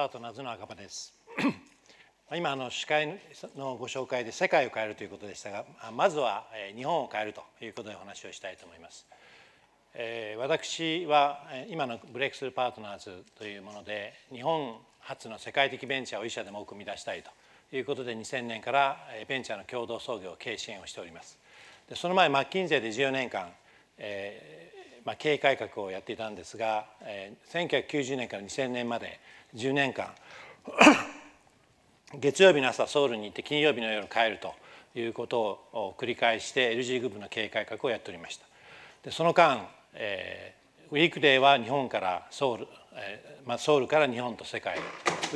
パートナーズの赤羽です 今あの司会のご紹介で世界を変えるということでしたがまずは日本を変えるということでお話をしたいと思います、え私は今のブレイクスルーパートナーズというもので日本初の世界的ベンチャーを一社でも組み出したいということで2000年からベンチャーの共同創業を経営支援をしておりますでその前マッキンゼで14年間、えーまあ、経営改革をやっていたんですが、えー、1990年から2000年まで10年間 月曜日の朝ソウルに行って金曜日の夜帰るということを繰り返して LG グループの経営改革をやっておりましたでその間、えー、ウィークデーは日本からソウル、えーまあ、ソウルから日本と世界ウ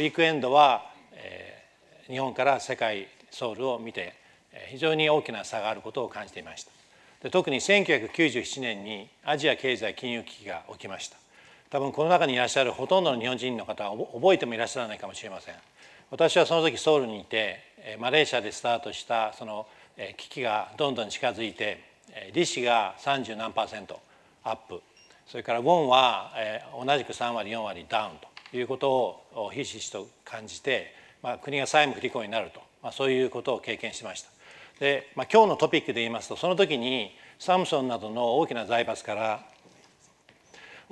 ィークエンドは、えー、日本から世界ソウルを見てえ非常に大きな差があることを感じていましたで特に1997年にアジア経済金融危機が起きました多分この中にいらっしゃるほとんどの日本人の方は覚えてもいらっしゃらないかもしれません私はその時ソウルにいてマレーシアでスタートしたその危機がどんどん近づいて利子が三十何パーセントアップそれからウォンは同じく3割4割ダウンということをひしひしと感じて、まあ、国が債務不履行になると、まあ、そういうことを経験しましたで、まあ、今日のトピックで言いますとその時にサムソンなどの大きな財閥から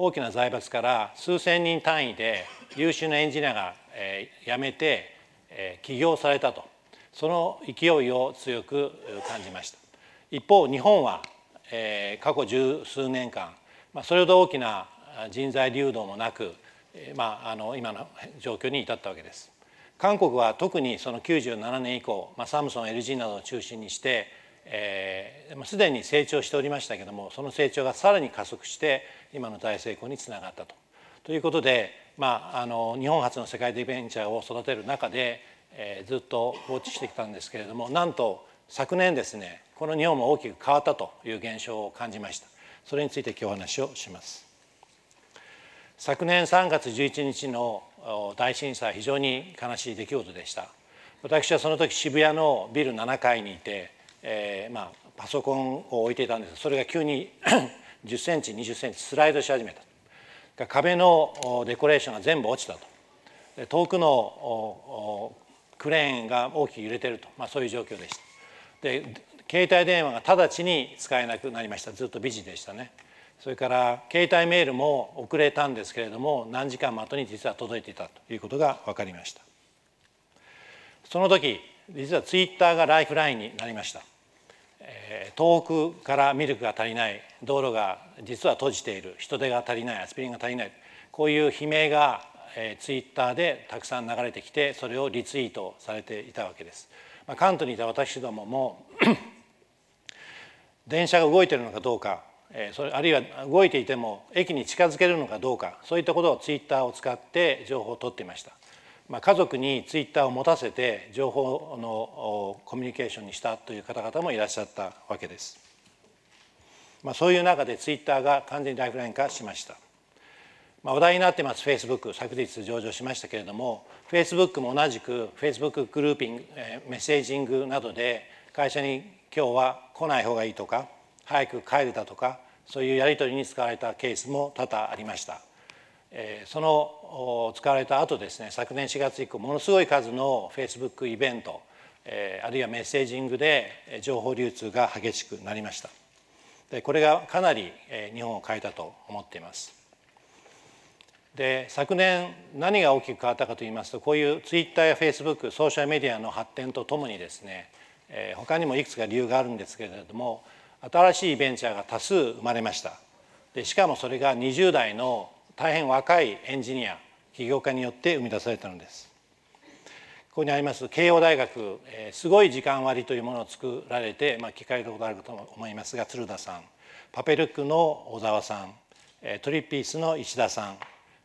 大きな財閥から数千人単位で優秀なエンジニアが、えー、辞めて、えー、起業されたとその勢いを強く感じました一方日本は、えー、過去十数年間、まあ、それほど大きな人材流動もなく、えーまあ、あの今の状況に至ったわけです韓国は特にその97年以降、まあ、サムソン LG などを中心にしてえすでに成長しておりましたけどもその成長がさらに加速して今の大成功につながったと。ということで、まあ、あの日本初の世界ィベンチャーを育てる中で、えー、ずっと放置してきたんですけれどもなんと昨年ですねこの日本も大きく変わったという現象を感じましたそれについて今日お話をします昨年3月11日の大震災非常に悲しい出来事でした私はその時渋谷のビル7階にいてえー、まあ、パソコンを置いていたんですそれが急に10 センチ20センチスライドし始めた壁のデコレーションが全部落ちたと遠くのクレーンが大きく揺れてると、まあ、そういう状況でしたで携帯電話が直ちに使えなくなりましたずっと美人でしたねそれから携帯メールも遅れたんですけれども何時間も後に実は届いていたということが分かりましたその時実はツイッターがライフラインになりました遠くからミルクが足りない道路が実は閉じている人手が足りないアスピリンが足りないこういう悲鳴がツイッターでたくさん流れてきてそれをリツイートされていたわけです。まあ、関東にいた私どもも 電車が動いてるのかどうかそれあるいは動いていても駅に近づけるのかどうかそういったことをツイッターを使って情報を取っていました。まあ、家族にツイッターを持たせて情報のコミュニケーションにしたという方々もいらっしゃったわけです。まあ、そういう中でツイッターが完全にライフライン化しました。まあ、話題になってますフェイスブック昨日上場しましたけれどもフェイスブックも同じくフェイスブックグルーピングメッセージングなどで会社に今日は来ない方がいいとか早く帰れたとかそういうやり取りに使われたケースも多々ありました。その使われた後ですね昨年4月以降ものすごい数のフェイスブックイベント、あるいはメッセージングで情報流通が激しくなりましたでこれがかなり日本を変えたと思っていますで昨年何が大きく変わったかといいますとこういうツイッターやフェイスブックソーシャルメディアの発展とともにですね、他にもいくつか理由があるんですけれども新しいベンチャーが多数生まれましたでしかもそれが20代の大変若いエンジニア起業家によって生み出されたのですここにあります慶応大学、えー、すごい時間割というものを作られて、まあ、聞かれたことあると思いますが鶴田さんパペルックの小沢さん、えトリッピースの石田さん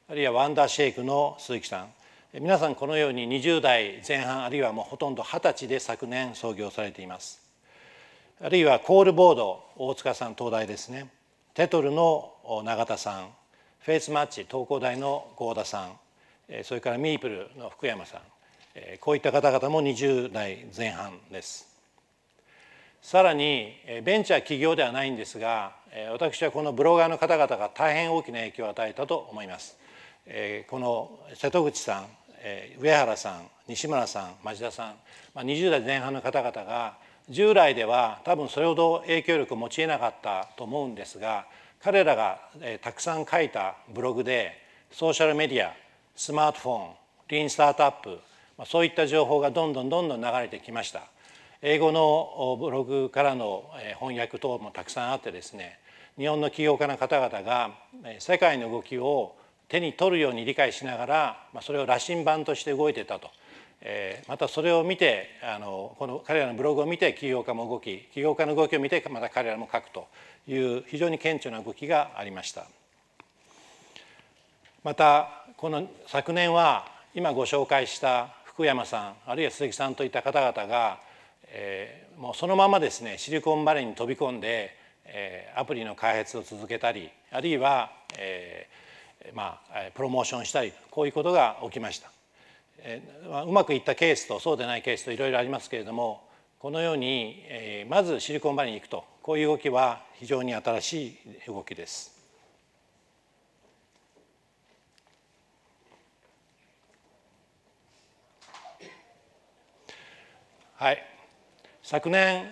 あるいはワンダーシェイクの鈴木さん皆さんこのように20代前半あるいはもうほとんど20歳で昨年創業されていますあるいはコールボード大塚さん東大ですねテトルの永田さんフェイスマッチ東工大の郷田さんそれからミープルの福山さんこういった方々も20代前半ですさらにベンチャー企業ではないんですが私はこのブロガーの方々が大変大きな影響を与えたと思いますこの瀬戸口さん上原さん西村さん町田さん20代前半の方々が従来では多分それほど影響力を持ちえなかったと思うんですが彼らが、えたくさん書いたブログでソーシャルメディアスマートフォンリーンスタートアップ、まそういった情報がどんどんどんどん流れてきました英語のブログからの翻訳等もたくさんあってですね日本の起業家の方々が世界の動きを手に取るように理解しながらそれを羅針盤として動いてたとまたそれを見てあのこの彼らのブログを見て起業家も動き起業家の動きを見てまた彼らも書くという非常に顕著な動きがありましたまたこの昨年は今ご紹介した福山さんあるいは鈴木さんといった方々が、えー、もうそのままですねシリコンバレーに飛び込んで、えー、アプリの開発を続けたりあるいは、えー、まあ、プロモーションしたりこういうことが起きました、えーまあ、うまくいったケースとそうでないケースといろいろありますけれどもこのように、えー、まずシリコンバレーに行くとこういう動きは非常に新しい動きです。はい、昨年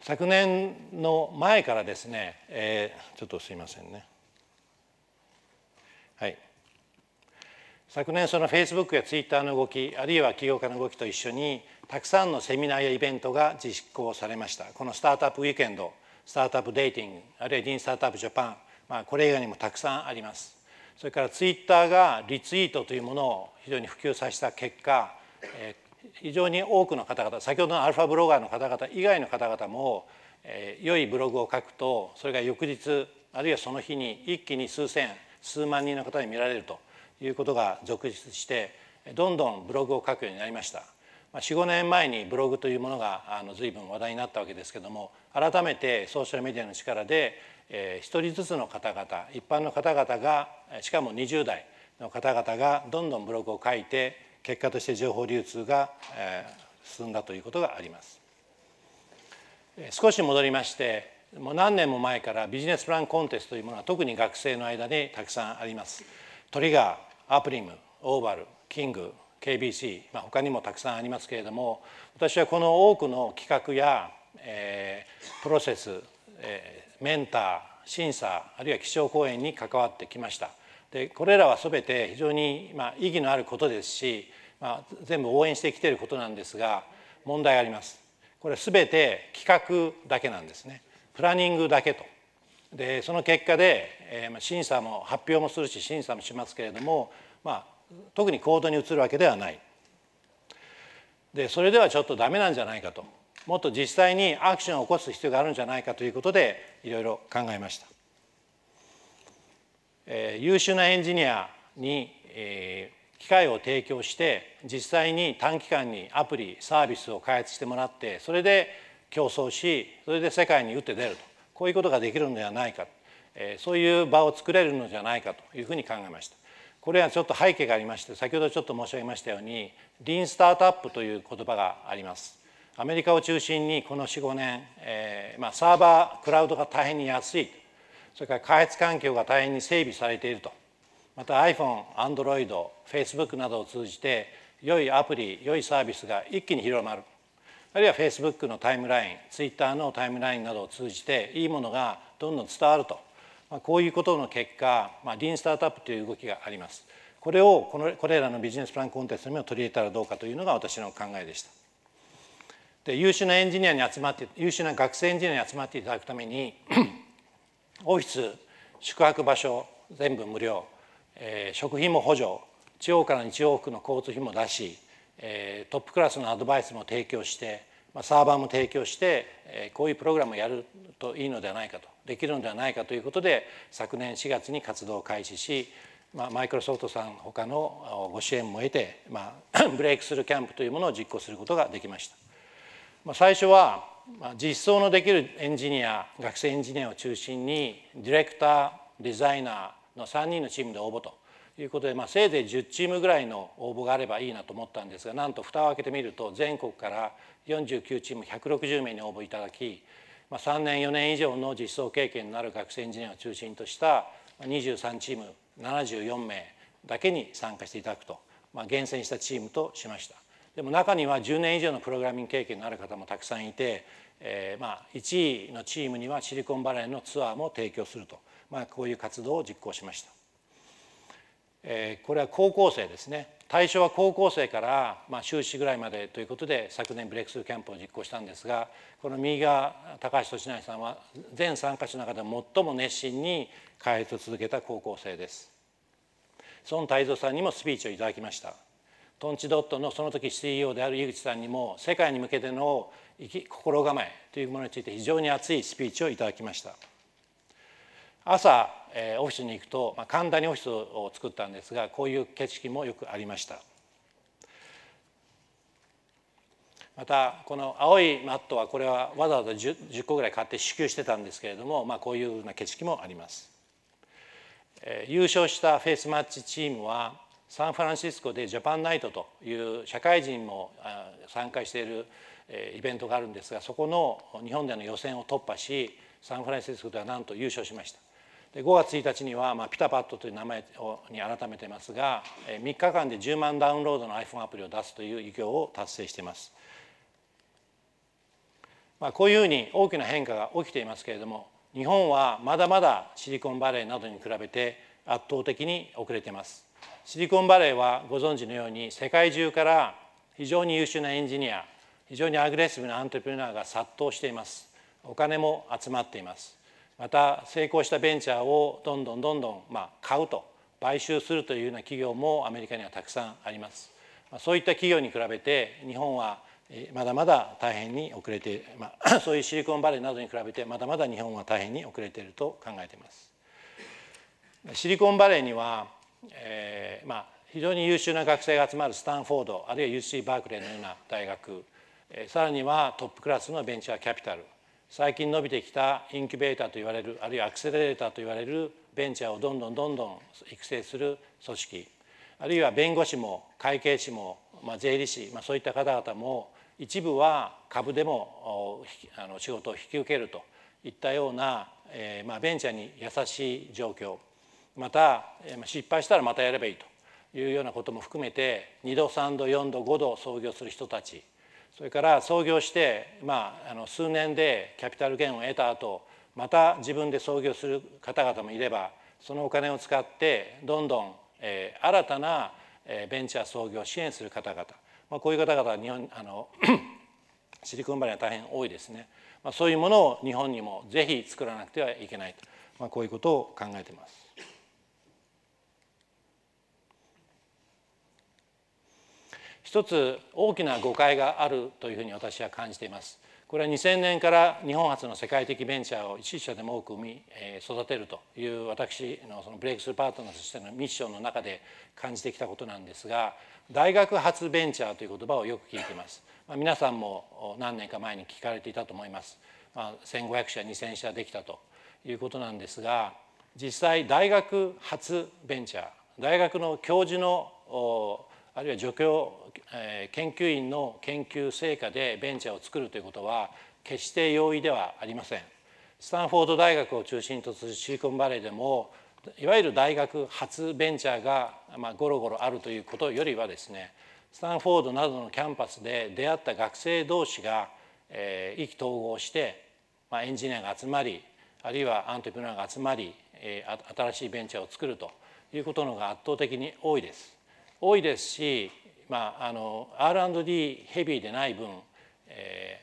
昨年の前からですね、えー、ちょっとすいませんね。はい昨年そのフェイスブックやツイッターの動きあるいは起業家の動きと一緒にたくさんのセミナーやイベントが実行されましたこのスタートアップウィークエンドスタートアップデーティングあるいはディンスタートアップジャパン、まあ、これ以外にもたくさんありますそれからツイッターがリツイートというものを非常に普及させた結果、え非常に多くの方々先ほどのアルファブロガーの方々以外の方々も、え良いブログを書くとそれが翌日あるいはその日に一気に数千数万人の方に見られるということが続出してどんどんブログを書くようになりました。45年前にブログというものがあの随分話題になったわけですけども改めてソーシャルメディアの力で、え1人ずつの方々一般の方々がしかも20代の方々がどんどんブログを書いて結果として情報流通が、え進んだということがあります。少し戻りましてもう何年も前からビジネスプランコンテストというものは特に学生の間にたくさんあります。トリガーアプリムオーバルキング KBC、まあ、他にもたくさんありますけれども私はこの多くの企画や、えー、プロセス、えー、メンター審査あるいは気象公演に関わってきました。でこれらは全て非常に、まあ、意義のあることですし、まあ、全部応援してきていることなんですが問題あります。これ全て企画だけなんですね。プランニングだけとでその結果で、えー、審査も発表もするし審査もしますけれども、まあ、特に行動に移るわけではない。でそれではちょっとダメなんじゃないかともっと実際にアクションを起こす必要があるんじゃないかということでいろいろ考えました、えー、優秀なエンジニアに、えー、機会を提供して実際に短期間にアプリサービスを開発してもらってそれで競争しそれで世界に打って出るとこういうことができるのではないか、えそういう場を作れるのじゃないかというふうに考えました。これはちょっと背景がありまして先ほどちょっと申し上げましたようにリンスタートアップという言葉があります。アメリカを中心にこの45年、えー、まあ、サーバークラウドが大変に安いそれから開発環境が大変に整備されているとまた iPhone、アンドロイド d Facebook などを通じて良いアプリ良いサービスが一気に広まるあるいは Facebook のタイムライン Twitter のタイムラインなどを通じていいものがどんどん伝わると、まあ、こういうことの結果、まあ、リーンスタートアップという動きがあります。これをこのこれらのビジネスプランコンテストにも取り入れたらどうかというのが私の考えでした。で優秀なエンジニアに集まって優秀な学生エンジニアに集まっていただくために オフィス宿泊場所全部無料、えー、食費も補助地方から日往服の交通費も出しえトップクラスのアドバイスも提供して、まあ、サーバーも提供して、えこういうプログラムをやるといいのではないかとできるのではないかということで昨年4月に活動を開始しまあ、マイクロソフトさん他のご支援も得て、まあ、ブレイクスルーキャンプというものを実行することができました、まあ、最初は、まあ、実装のできるエンジニア学生エンジニアを中心にディレクターデザイナーの3人のチームで応募ということで、まあ、せいぜい10チームぐらいの応募があればいいなと思ったんですがなんと蓋を開けてみると全国から49チーム160名に応募いただき、まあ、3年4年以上の実装経験のある学生エンジニアを中心とした23チーム74名だけに参加していただくと、まあ、厳選したチームとしました。でも中には10年以上のプログラミング経験のある方もたくさんいて、えー、まあ1位のチームにはシリコンバレーのツアーも提供すると、まあ、こういう活動を実行しました。えー、これは高校生ですね対象は高校生から、まあ、修士ぐらいまでということで昨年ブレイクスルーキャンプを実行したんですがこの右側高橋俊成さんは全参加者の中で最も熱心に開発を続けた高校生です。孫泰造さんにもスピーチをいただきました。トンチドットのその時 CEO である井口さんにも世界に向けての心構えというものについて非常に熱いスピーチをいただきました。朝、えー、オフィスに行くと、まあ、神田にオフィスを作ったんですがこういう景色もよくありましたまたこの青いマットはこれはわざわざ 10, 10個ぐらい買って支給してたんですけれども、まあ、こういうような景色もあります、えー、優勝したフェイスマッチチームはサンフランシスコでジャパンナイトという社会人も参加しているイベントがあるんですがそこの日本での予選を突破しサンフランシスコではなんと優勝しましたで5月1日には、まあ、ピタパッドという名前をに改めてますが3日間で10万ダウンロードの iPhone アプリを出すという偉業を達成しています、まあ、こういうふうに大きな変化が起きていますけれども日本はまだまだシリコンバレーなどに比べて圧倒的に遅れていますシリコンバレーはご存知のように世界中から非常に優秀なエンジニア非常にアグレッシブなアントレプレナーが殺到していますお金も集まっていますまた成功したベンチャーをどんどんどんどん、まあ、買うと買収するというような企業もアメリカにはたくさんあります。そういった企業に比べて日本はまだまだ大変に遅れて、まあ、そういうシリコンバレーなどに比べてまだまだ日本は大変に遅れていると考えています。シリコンバレーには、えーまあ、非常に優秀な学生が集まるスタンフォードあるいは UC バークレーのような大学さらにはトップクラスのベンチャーキャピタル最近伸びてきたインキュベーターといわれるあるいはアクセレーターといわれるベンチャーをどんどんどんどん育成する組織あるいは弁護士も会計士も、まあ、税理士、まあ、そういった方々も一部は株でもあの仕事を引き受けるといったような、えー、まあ、ベンチャーに優しい状況また失敗したらまたやればいいというようなことも含めて2度3度4度5度創業する人たちそれから創業して、まあ、あの数年でキャピタルゲインを得た後また自分で創業する方々もいればそのお金を使ってどんどん、えー、新たなベンチャー創業を支援する方々、まあ、こういう方々は日本あの シリコンバレーは大変多いですね、まあ、そういうものを日本にもぜひ作らなくてはいけないと、まあ、こういうことを考えてます。一つ大きな誤解があるというふうに私は感じています。これは2000年から日本初の世界的ベンチャーを一社でも多く生み、え育てるという私のそのブレイクスルーパートナーとしてのミッションの中で感じてきたことなんですが大学発ベンチャーという言葉をよく聞いています、ま皆さんも何年か前に聞かれていたと思います、ま1500社2000社できたということなんですが実際大学発ベンチャー大学の教授のあるいは助教、えー、研究員の研究成果でベンチャーを作るということは決して容易ではありません。スタンフォード大学を中心とするシリコンバレーでもいわゆる大学発ベンチャーが、まあ、ゴロゴロあるということよりはですねスタンフォードなどのキャンパスで出会った学生同士が、えー、意気投合して、まあ、エンジニアが集まりあるいはアンテプレナーが集まり、えー、新しいベンチャーを作るということのが圧倒的に多いです。多いですし、まあ、あの R&D ヘビーでない分、え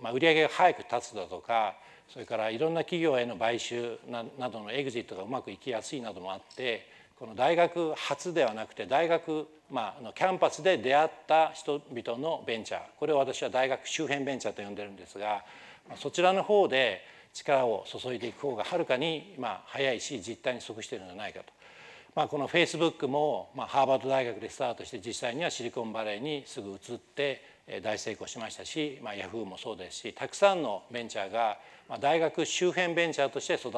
ーまあ、売上が早く立つだとかそれからいろんな企業への買収などのエグジットがうまくいきやすいなどもあってこの大学初ではなくて大学、まあ、のキャンパスで出会った人々のベンチャーこれを私は大学周辺ベンチャーと呼んでるんですがそちらの方で力を注いでいく方がはるかに、まあ、早いし実態に即しているんじゃないかとまあ、このフェイスブックも、まあ、ハーバード大学でスタートして実際にはシリコンバレーにすぐ移って大成功しましたし、まあ、ヤフーもそうですしたくさんのベンチャーが、まあ、大学周辺ベンチャーとして育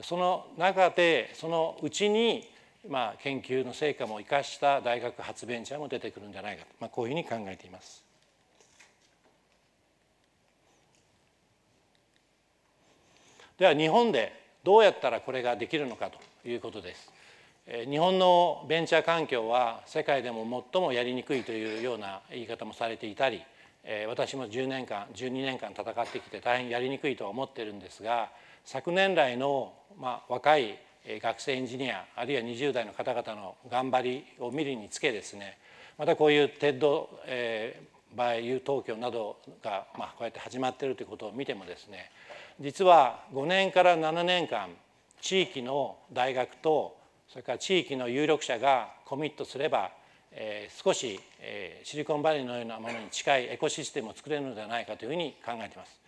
つその中でそのうちに、まあ、研究の成果も生かした大学発ベンチャーも出てくるんじゃないかと、まあ、こういうふうに考えています。では日本でどうやったらこれができるのかということです。日本のベンチャー環境は世界でも最もやりにくいというような言い方もされていたり私も10年間12年間戦ってきて大変やりにくいとは思ってるんですが昨年来の、まあ、若い学生エンジニアあるいは20代の方々の頑張りを見るにつけですねまたこういうテッド、えー、バイユー東京などが、まあ、こうやって始まっているということを見てもですね実は5年から7年間地域の大学とそれから地域の有力者がコミットすれば、えー、少し、えー、シリコンバレーのようなものに近いエコシステムを作れるのではないかというふうに考えています。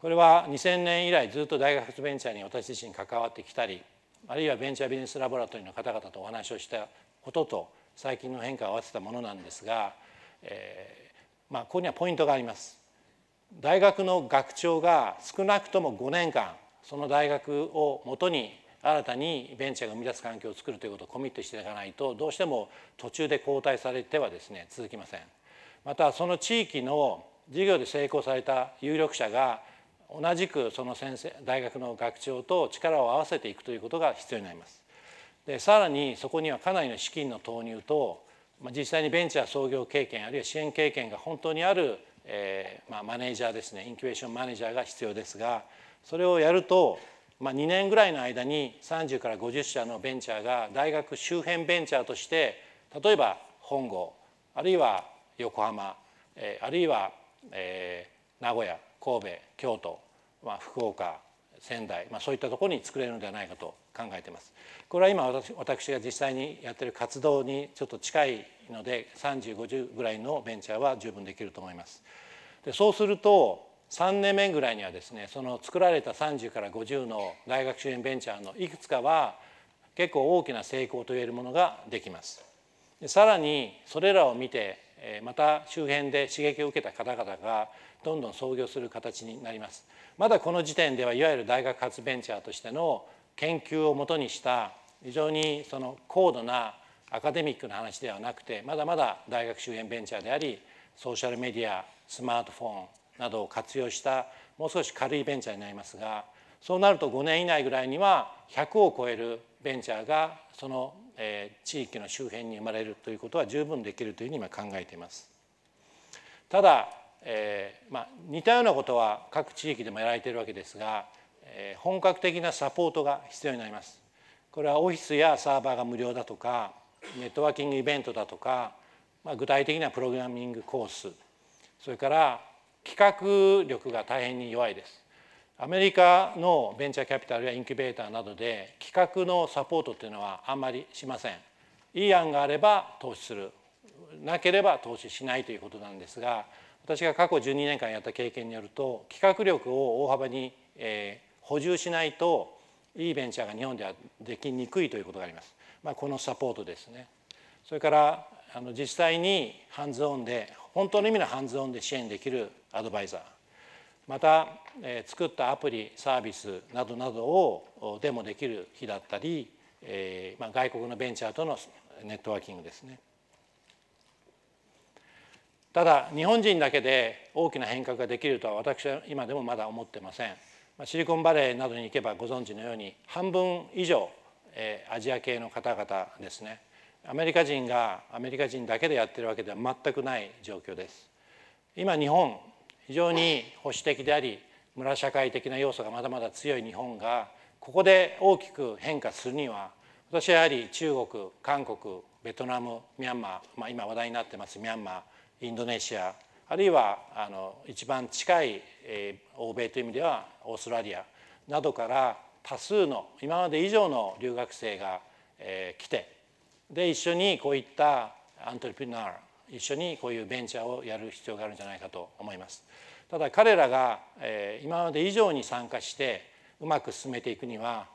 これは2000年以来ずっと大学発ベンチャーに私自身関わってきたりあるいはベンチャービジネスラボラトリーの方々とお話をしたことと最近の変化を合わせたものなんですが、えーまあ、ここにはポイントがあります。大学の学長が少なくとも5年間その大学をもとに新たにベンチャーが生み出す環境を作るということをコミットしていかないとどうしても途中で交代されてはですね続きません。またその地域の事業で成功された有力者が同じくその先生大学の学長と力を合わせていくということが必要になります。でさらにそこにはかなりの資金の投入と、まあ、実際にベンチャー創業経験あるいは支援経験が本当にある、えーまあ、マネージャーですねインキュベーションマネージャーが必要ですがそれをやるとまあ、2年ぐらいの間に30から50社のベンチャーが大学周辺ベンチャーとして例えば本郷あるいは横浜、えー、あるいは、えー、名古屋神戸京都、まあ、福岡仙台、まあ、そういったところに作れるのではないかと考えています。これは今私が実際にやってる活動にちょっと近いので3050ぐらいのベンチャーは十分できると思います。でそうすると3年目ぐらいにはですねその作られた30から50の大学周辺ベンチャーのいくつかは結構大きな成功といえるものができます。さらにそれらを見てまた周辺で刺激を受けた方々がどんどん創業する形になります。まだこの時点ではいわゆる大学発ベンチャーとしての研究をもとにした非常にその高度なアカデミックな話ではなくてまだまだ大学周辺ベンチャーでありソーシャルメディアスマートフォンなどを活用したもう少し軽いベンチャーになりますがそうなると5年以内ぐらいには100を超えるベンチャーがその地域の周辺に生まれるということは十分できるというふうに今考えています。ただ、えーまあ、似たようなことは各地域でもやられているわけですが、えー、本格的なサポートが必要になります。これはオフィスやサーバーが無料だとかネットワーキングイベントだとか、まあ、具体的なプログラミングコースそれから企画力が大変に弱いです。アメリカのベンチャーキャピタルやインキュベーターなどで企画のサポートというのはあんまりしません。いい案があれば投資するなければ投資しないということなんですが私が過去12年間やった経験によると企画力を大幅に、えー、補充しないといいベンチャーが日本ではできにくいということがあります。まあ、このサポートですねそれからあの実際にハンズオンで本当の意味のハンズオンで支援できるアドバイザーまた、え作ったアプリサービスなどなどをデモできる日だったり、えまあ、外国のベンチャーとのネットワーキングですね。ただ日本人だけで大きな変革ができるとは私は今でもまだ思ってません。シリコンバレーなどに行けばご存知のように半分以上、えアジア系の方々ですねアメリカ人がアメリカ人だけでやってるわけでは全くない状況です。今日本非常に保守的であり村社会的な要素がまだまだ強い日本がここで大きく変化するには私はやはり中国韓国ベトナムミャンマー、まあ、今話題になってますミャンマーインドネシアあるいはあの一番近い、えー、欧米という意味ではオーストラリアなどから多数の今まで以上の留学生が、えー、来てで一緒にこういったアントレプナー一緒にこういうベンチャーをやる必要があるんじゃないかと思います。ただ彼らが今まで以上に参加してうまく進めていくには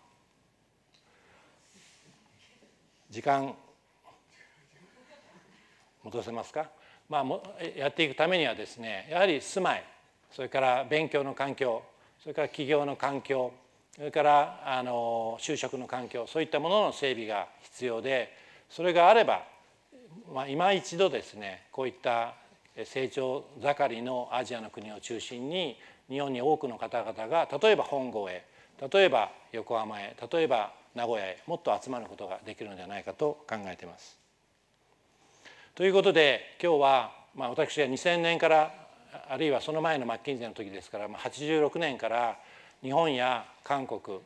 時間戻せますか、まあ、やっていくためにはですねやはり住まいそれから勉強の環境それから起業の環境それからあの就職の環境そういったものの整備が必要でそれがあればまあ、今一度ですねこういった成長盛りのアジアの国を中心に日本に多くの方々が例えば本郷へ例えば横浜へ例えば名古屋へもっと集まることができるのではないかと考えています。ということで今日は、まあ、私が2000年からあるいはその前のマッキンゼの時ですから、まあ、86年から日本や韓国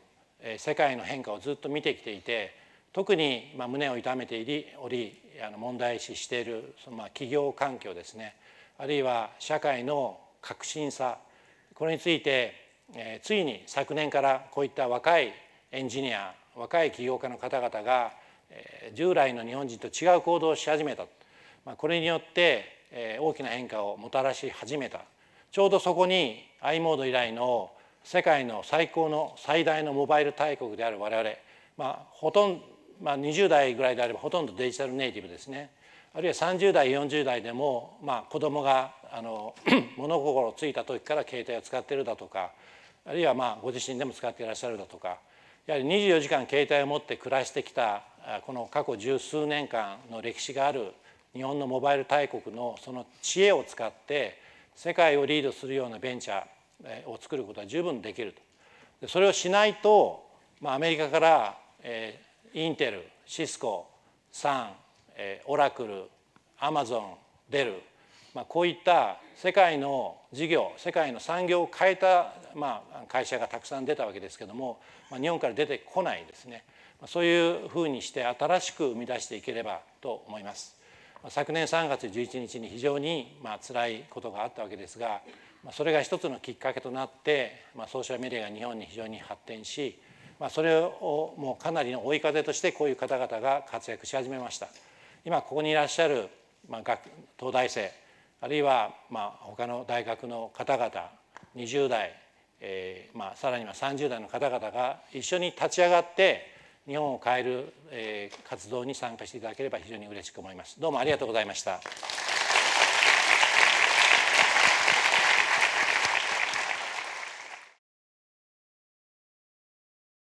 世界の変化をずっと見てきていて特に胸を痛めており問題視しているそのまあ企業環境ですねあるいは社会の革新さこれについて、えついに昨年からこういった若いエンジニア若い起業家の方々が、え従来の日本人と違う行動をし始めた、まあ、これによって、え大きな変化をもたらし始めたちょうどそこに i モード以来の世界の最高の最大のモバイル大国である我々、まあ、ほとんどまあ、20代ぐらいであればほとんどデジタルネイティブですねあるいは30代40代でも、まあ、子どもがあの 物心ついた時から携帯を使ってるだとかあるいはまあご自身でも使っていらっしゃるだとかやはり24時間携帯を持って暮らしてきたこの過去十数年間の歴史がある日本のモバイル大国のその知恵を使って世界をリードするようなベンチャーを作ることは十分できると。それをしないと、まあ、アメリカから、えー、インテルシスコサン、えー、オラクルアマゾンデル、まあ、こういった世界の事業世界の産業を変えた、まあ、会社がたくさん出たわけですけども、まあ、日本から出てこないですねそういうふうにして新しく生み出していければと思います。昨年3月11日に非常にまあ辛いことがあったわけですがそれが一つのきっかけとなって、まあ、ソーシャルメディアが日本に非常に発展しまあ、それをもうかなりの追い風としてこういう方々が活躍し始めました今ここにいらっしゃる、まあ、東大生あるいはまあ他の大学の方々20代、えーまあ、さらには30代の方々が一緒に立ち上がって日本を変える、え活動に参加していただければ非常に嬉しく思います。どうもありがとうございました。